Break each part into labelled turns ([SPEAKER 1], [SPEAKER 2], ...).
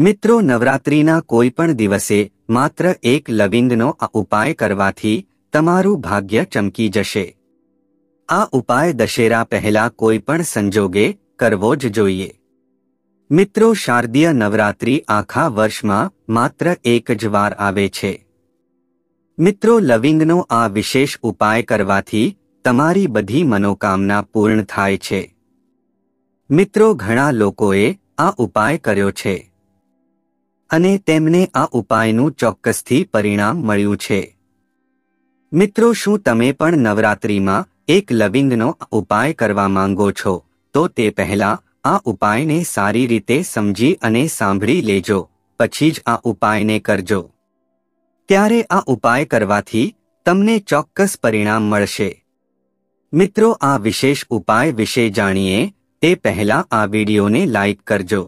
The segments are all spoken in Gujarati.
[SPEAKER 1] મિત્રો નવરાત્રિના કોઈ પણ દિવસે માત્ર એક લવિંગનો આ ઉપાય કરવાથી તમારું ભાગ્ય ચમકી જશે આ ઉપાય દશેરા પહેલા કોઈ પણ સંજોગે કરવો જ જોઈએ મિત્રો શારદીય નવરાત્રિ આખા વર્ષમાં માત્ર એક જ વાર આવે છે મિત્રો લવિંગનો આ વિશેષ ઉપાય કરવાથી તમારી બધી મનોકામના પૂર્ણ થાય છે મિત્રો ઘણા લોકોએ આ ઉપાય કર્યો છે અને તેમને આ ઉપાયનું ચોક્કસથી પરિણામ મળ્યું છે મિત્રો શું તમે પણ નવરાત્રિમાં એક લવિંગનો ઉપાય કરવા માંગો છો તો તે પહેલા આ ઉપાયને સારી રીતે સમજી અને સાંભળી લેજો પછી જ આ ઉપાયને કરજો ત્યારે આ ઉપાય કરવાથી તમને ચોક્કસ પરિણામ મળશે મિત્રો આ વિશેષ ઉપાય વિશે જાણીએ તે પહેલા આ વિડીયોને લાઇક કરજો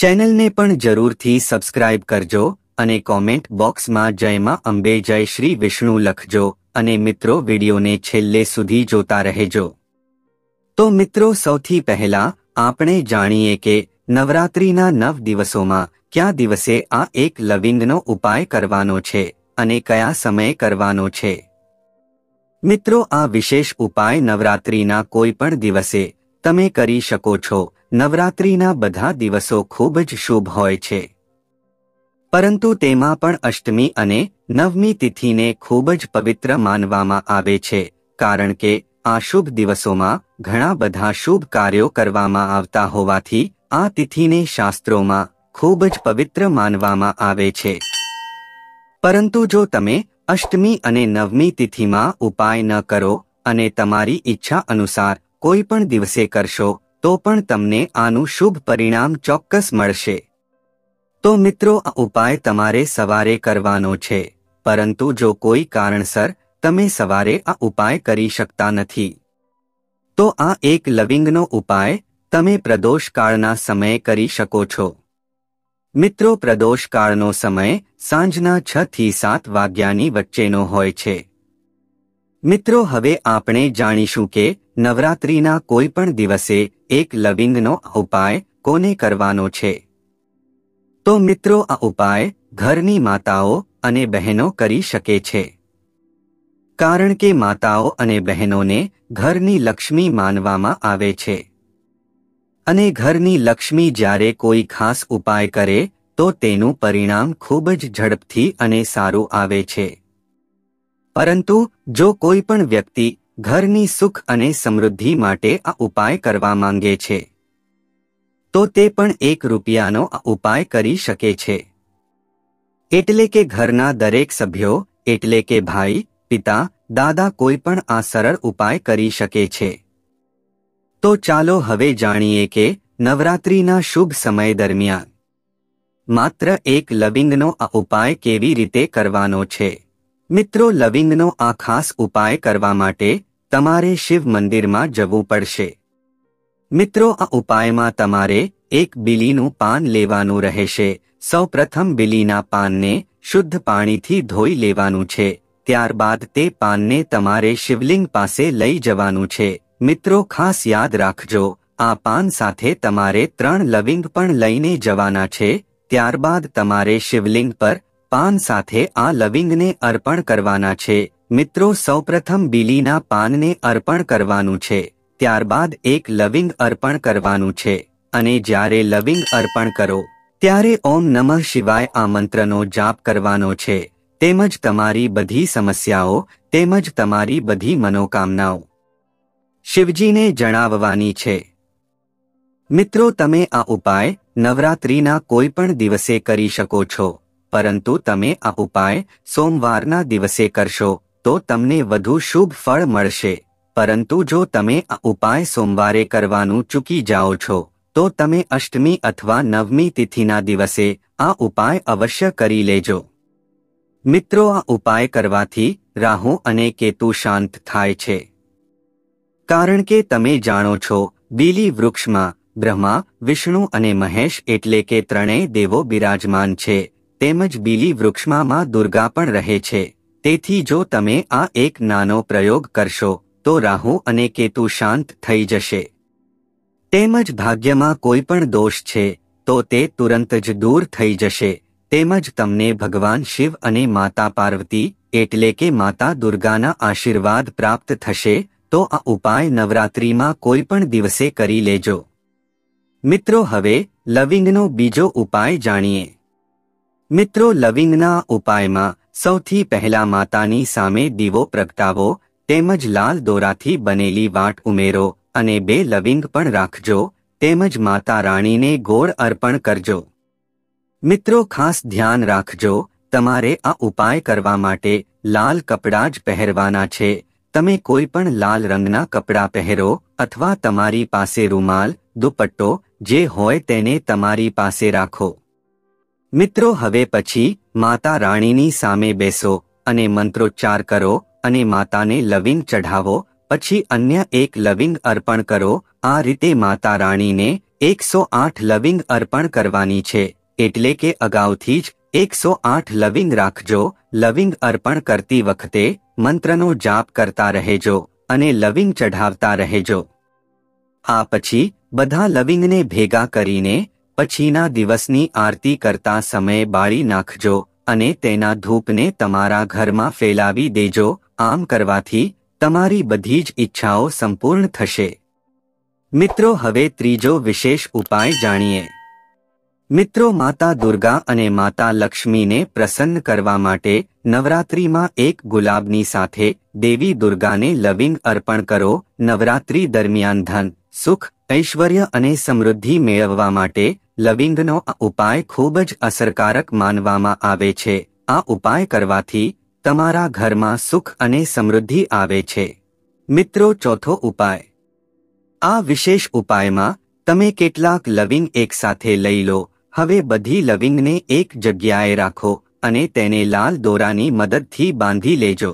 [SPEAKER 1] ચેનલને પણ જરૂરથી સબસ્ક્રાઇબ કરજો અને કોમેન્ટ બોક્સમાં જયમાં અંબે જય શ્રી વિષ્ણુ લખજો અને મિત્રો વિડીયોને છેલ્લે સુધી જોતા રહેજો તો મિત્રો સૌથી પહેલા આપણે જાણીએ કે નવરાત્રિના નવ દિવસોમાં કયા દિવસે આ એક લવિંગનો ઉપાય કરવાનો છે અને કયા સમયે કરવાનો છે મિત્રો આ વિશેષ ઉપાય નવરાત્રિના કોઈ પણ દિવસે તમે કરી શકો છો નવરાત્રિના બધા દિવસો ખૂબ જ શુભ હોય છે પરંતુ તેમાં પણ અષ્ટમી અને નવમી તિથિને ખૂબ જ પવિત્ર માનવામાં આવે છે કારણ કે આ શુભ દિવસોમાં ઘણા બધા શુભ કાર્યો કરવામાં આવતા હોવાથી આ તિથિને શાસ્ત્રોમાં ખૂબ જ પવિત્ર માનવામાં આવે છે પરંતુ જો તમે અષ્ટમી અને નવમી તિથિમાં ઉપાય ન કરો અને તમારી ઈચ્છા અનુસાર કોઈ પણ દિવસે કરશો તો પણ તમને આનું શુભ પરિણામ ચોક્કસ મળશે તો મિત્રો આ ઉપાય તમારે સવારે કરવાનો છે પરંતુ જો કોઈ કારણસર તમે સવારે આ ઉપાય કરી શકતા નથી તો આ એક લવિંગનો ઉપાય તમે પ્રદોષકાળના સમયે કરી શકો છો મિત્રો પ્રદોષકાળનો સમય સાંજના છ થી સાત વાગ્યાની વચ્ચેનો હોય છે મિત્રો હવે આપણે જાણીશું કે નવરાત્રિના કોઈ પણ દિવસે એક લવિંગનો ઉપાય કોને કરવાનો છે તો મિત્રો આ ઉપાય ઘરની માતાઓ અને બહેનો કરી શકે છે કારણ કે માતાઓ અને બહેનોને ઘરની લક્ષ્મી માનવામાં આવે છે અને ઘરની લક્ષ્મી જ્યારે કોઈ ખાસ ઉપાય કરે તો તેનું પરિણામ ખૂબ જ ઝડપથી અને સારું આવે છે પરંતુ જો કોઈ પણ વ્યક્તિ ઘરની સુખ અને સમૃદ્ધિ માટે આ ઉપાય કરવા માંગે છે તો તે પણ એક રૂપિયાનો આ ઉપાય કરી શકે છે એટલે કે ઘરના દરેક સભ્યો એટલે કે ભાઈ પિતા દાદા કોઈ પણ આ સરળ ઉપાય કરી શકે છે તો ચાલો હવે જાણીએ કે નવરાત્રિના શુભ સમય દરમિયાન માત્ર એક લવિંગનો આ ઉપાય કેવી રીતે કરવાનો છે મિત્રો લવિંગનો આ ખાસ ઉપાય કરવા માટે તમારે શિવ મંદિરમાં જવું પડશે મિત્રો આ ઉપાયમાં તમારે એક બિલીનું પાન લેવાનું રહેશે સૌપ્રથમ બિલીના પાનને શુદ્ધ પાણીથી ધોઈ લેવાનું છે ત્યારબાદ તે પાનને તમારે શિવલિંગ પાસે લઈ જવાનું છે મિત્રો ખાસ યાદ રાખજો આ પાન સાથે તમારે ત્રણ લવિંગ પણ લઈને જવાના છે ત્યારબાદ તમારે શિવલિંગ પર પાન સાથે આ લવિંગને અર્પણ કરવાના છે મિત્રો સૌપ્રથમ બીલીના પાનને અર્પણ કરવાનું છે ત્યારબાદ એક લવિંગ અર્પણ કરવાનું છે અને જ્યારે લવિંગ અર્પણ કરો ત્યારે ઓમ નમઃ શિવાય આ મંત્રનો જાપ કરવાનો છે તેમજ તમારી બધી સમસ્યાઓ તેમજ તમારી બધી મનોકામનાઓ શિવજીને જણાવવાની છે મિત્રો તમે આ ઉપાય નવરાત્રિના કોઈ પણ દિવસે કરી શકો છો પરંતુ તમે આ ઉપાય સોમવારના દિવસે કરશો તો તમને વધુ શુભ ફળ મળશે પરંતુ જો તમે આ ઉપાય સોમવારે કરવાનું ચૂકી જાઓ છો તો તમે અષ્ટમી અથવા નવમી તિથિના દિવસે આ ઉપાય અવશ્ય કરી લેજો મિત્રો આ ઉપાય કરવાથી રાહુ અને કેતુ શાંત થાય છે કારણ કે તમે જાણો છો બીલી વૃક્ષમાં બ્રહ્મા વિષ્ણુ અને મહેશ એટલે કે ત્રણેય દેવો બિરાજમાન છે તેમજ બીલી વૃક્ષમાં દુર્ગા પણ રહે છે તેથી જો તમે આ એક નાનો પ્રયોગ કરશો તો રાહુ અને કેતુ શાંત થઈ જશે તેમજ ભાગ્યમાં કોઈ પણ દોષ છે તો તે તુરંત જ દૂર થઈ જશે તેમજ તમને ભગવાન શિવ અને માતા પાર્વતી એટલે કે માતા દુર્ગાના આશીર્વાદ પ્રાપ્ત થશે તો આ ઉપાય નવરાત્રિમાં કોઈ પણ દિવસે કરી લેજો મિત્રો હવે લવિંગનો બીજો ઉપાય જાણીએ મિત્રો લવિંગના ઉપાયમાં સૌથી પહેલા માતાની સામે દીવો પ્રગટાવો તેમજ લાલ દોરાથી બનેલી વાટ ઉમેરો અને બે લવિંગ પણ રાખજો તેમજ માતા રાણીને ગોળ અર્પણ કરજો મિત્રો ખાસ ધ્યાન રાખજો તમારે આ ઉપાય કરવા માટે લાલ કપડાં જ પહેરવાના છે તમે કોઈ પણ લાલ રંગના કપડાં પહેરો અથવા તમારી પાસે રૂમાલ દુપટ્ટો જે હોય તેને તમારી પાસે રાખો મિત્રો હવે પછી માતા રાણીની સામે બેસો અને મંત્રોચ્ચાર કરો અને માતાને લવિંગ ચઢાવો પછી અન્ય એક લવિંગ અર્પણ કરો આ રીતે માતા રાણીને એકસો આઠ લવિંગ અર્પણ કરવાની છે એટલે કે અગાઉથી જ એકસો આઠ લવિંગ રાખજો લવિંગ અર્પણ કરતી વખતે મંત્રનો જાપ કરતા રહેજો અને લવિંગ ચઢાવતા રહેજો આ પછી બધા લવિંગને ભેગા કરીને પછીના દિવસની આરતી કરતા સમયે બાળી નાખજો અને તેના ધૂપને તમારા ઘરમાં ફેલાવી દેજો આમ કરવાથી તમારી બધી જ ઈચ્છાઓ સંપૂર્ણ થશે મિત્રો હવે ત્રીજો વિશેષ ઉપાય જાણીએ મિત્રો માતા દુર્ગા અને માતા લક્ષ્મીને પ્રસન્ન કરવા માટે નવરાત્રિમાં એક ગુલાબની સાથે દેવી દુર્ગાને લવિંગ અર્પણ કરો નવરાત્રિ દરમિયાન ધન સુખ ઐશ્વર્ય અને સમૃદ્ધિ મેળવવા માટે લવિંગનો આ ઉપાય ખૂબ જ અસરકારક માનવામાં આવે છે આ ઉપાય કરવાથી તમારા ઘરમાં સુખ અને સમૃદ્ધિ આવે છે મિત્રો ચોથો ઉપાય આ વિશેષ ઉપાયમાં તમે કેટલાક લવિંગ એકસાથે લઈ લો હવે બધી લવિંગને એક જગ્યાએ રાખો અને તેને લાલ દોરાની મદદથી બાંધી લેજો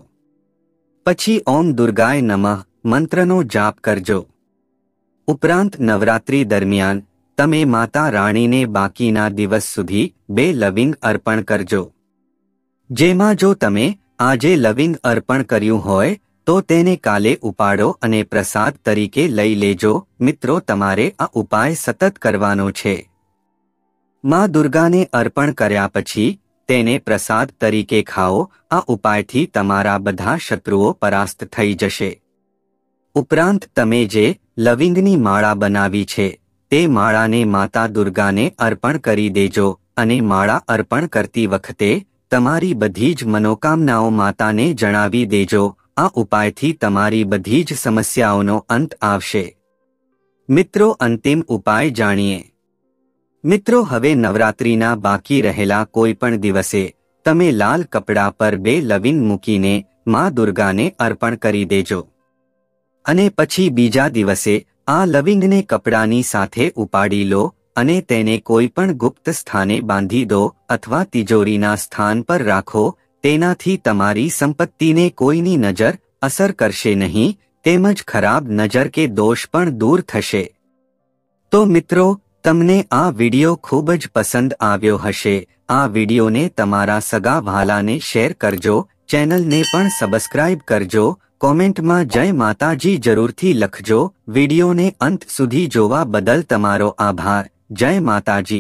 [SPEAKER 1] પછી ઓમ દુર્ગાય નમઃ મંત્રનો જાપ કરજો ઉપરાંત નવરાત્રી દરમિયાન તમે માતા રાણીને બાકીના દિવસ સુધી બે લવિંગ અર્પણ કરજો જેમાં જો તમે આજે લવિંગ અર્પણ કર્યું હોય તો તેને કાલે ઉપાડો અને પ્રસાદ તરીકે લઈ લેજો મિત્રો તમારે આ ઉપાય સતત કરવાનો છે માં દુર્ગાને અર્પણ કર્યા પછી તેને પ્રસાદ તરીકે ખાઓ આ ઉપાયથી તમારા બધા શત્રુઓ પરાસ્ત થઈ જશે ઉપરાંત તમે જે લવિંગની માળા બનાવી છે તે માળાને માતા દુર્ગાને અર્પણ કરી દેજો અને માળા અર્પણ કરતી વખતે તમારી બધી જ મનોકામનાઓ માતાને જણાવી દેજો આ ઉપાયથી તમારી બધી જ સમસ્યાઓનો અંત આવશે મિત્રો અંતિમ ઉપાય જાણીએ મિત્રો હવે નવરાત્રિના બાકી રહેલા કોઈ પણ દિવસે તમે લાલ કપડા પર બે લવિંગ મૂકીને મા દુર્ગાને અર્પણ કરી દેજો અને પછી બીજા દિવસે આ લવિંગને કપડાની સાથે ઉપાડી લો અને તેને કોઈ પણ ગુપ્ત સ્થાને બાંધી દો અથવા તિજોરીના સ્થાન પર રાખો તેનાથી તમારી સંપત્તિને કોઈની નજર અસર કરશે નહીં તેમજ ખરાબ નજર કે દોષ પણ દૂર થશે તો મિત્રો તમને આ વિડિયો ખૂબ જ પસંદ આવ્યો હશે આ વિડિયોને તમારા સગા વહાલાને શેર કરજો ચેનલને પણ સબસ્ક્રાઇબ કરજો કોમેન્ટમાં જય માતાજી જરૂરથી લખજો વિડીયોને અંત સુધી જોવા બદલ તમારો આભાર જય માતાજી